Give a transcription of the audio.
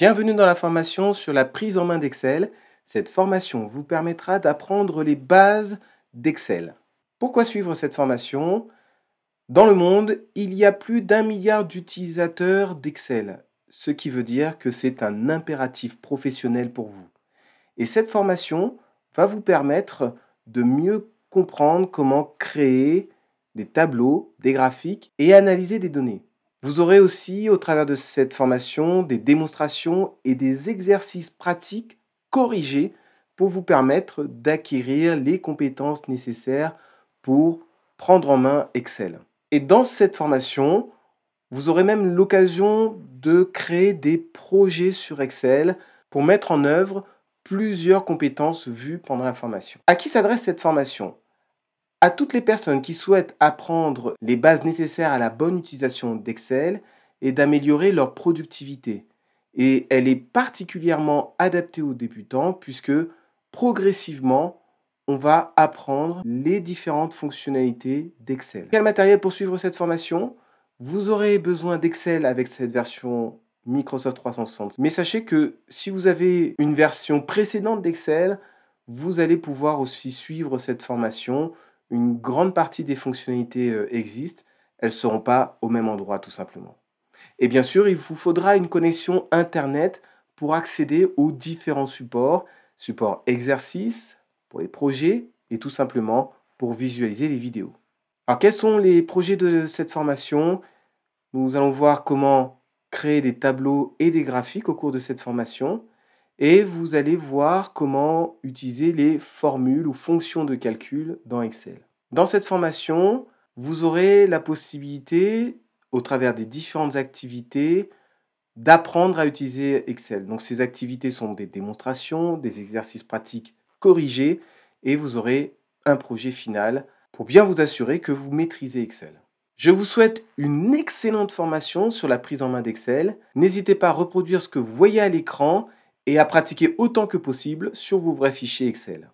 Bienvenue dans la formation sur la prise en main d'Excel. Cette formation vous permettra d'apprendre les bases d'Excel. Pourquoi suivre cette formation Dans le monde, il y a plus d'un milliard d'utilisateurs d'Excel, ce qui veut dire que c'est un impératif professionnel pour vous. Et cette formation va vous permettre de mieux comprendre comment créer des tableaux, des graphiques et analyser des données. Vous aurez aussi, au travers de cette formation, des démonstrations et des exercices pratiques corrigés pour vous permettre d'acquérir les compétences nécessaires pour prendre en main Excel. Et dans cette formation, vous aurez même l'occasion de créer des projets sur Excel pour mettre en œuvre plusieurs compétences vues pendant la formation. À qui s'adresse cette formation à toutes les personnes qui souhaitent apprendre les bases nécessaires à la bonne utilisation d'Excel et d'améliorer leur productivité. Et elle est particulièrement adaptée aux débutants puisque progressivement, on va apprendre les différentes fonctionnalités d'Excel. Quel matériel pour suivre cette formation Vous aurez besoin d'Excel avec cette version Microsoft 360. Mais sachez que si vous avez une version précédente d'Excel, vous allez pouvoir aussi suivre cette formation une grande partie des fonctionnalités euh, existent, elles ne seront pas au même endroit tout simplement. Et bien sûr, il vous faudra une connexion Internet pour accéder aux différents supports, supports exercices, pour les projets et tout simplement pour visualiser les vidéos. Alors quels sont les projets de cette formation Nous allons voir comment créer des tableaux et des graphiques au cours de cette formation et vous allez voir comment utiliser les formules ou fonctions de calcul dans Excel. Dans cette formation, vous aurez la possibilité, au travers des différentes activités, d'apprendre à utiliser Excel. Donc ces activités sont des démonstrations, des exercices pratiques corrigés, et vous aurez un projet final pour bien vous assurer que vous maîtrisez Excel. Je vous souhaite une excellente formation sur la prise en main d'Excel. N'hésitez pas à reproduire ce que vous voyez à l'écran et à pratiquer autant que possible sur vos vrais fichiers Excel.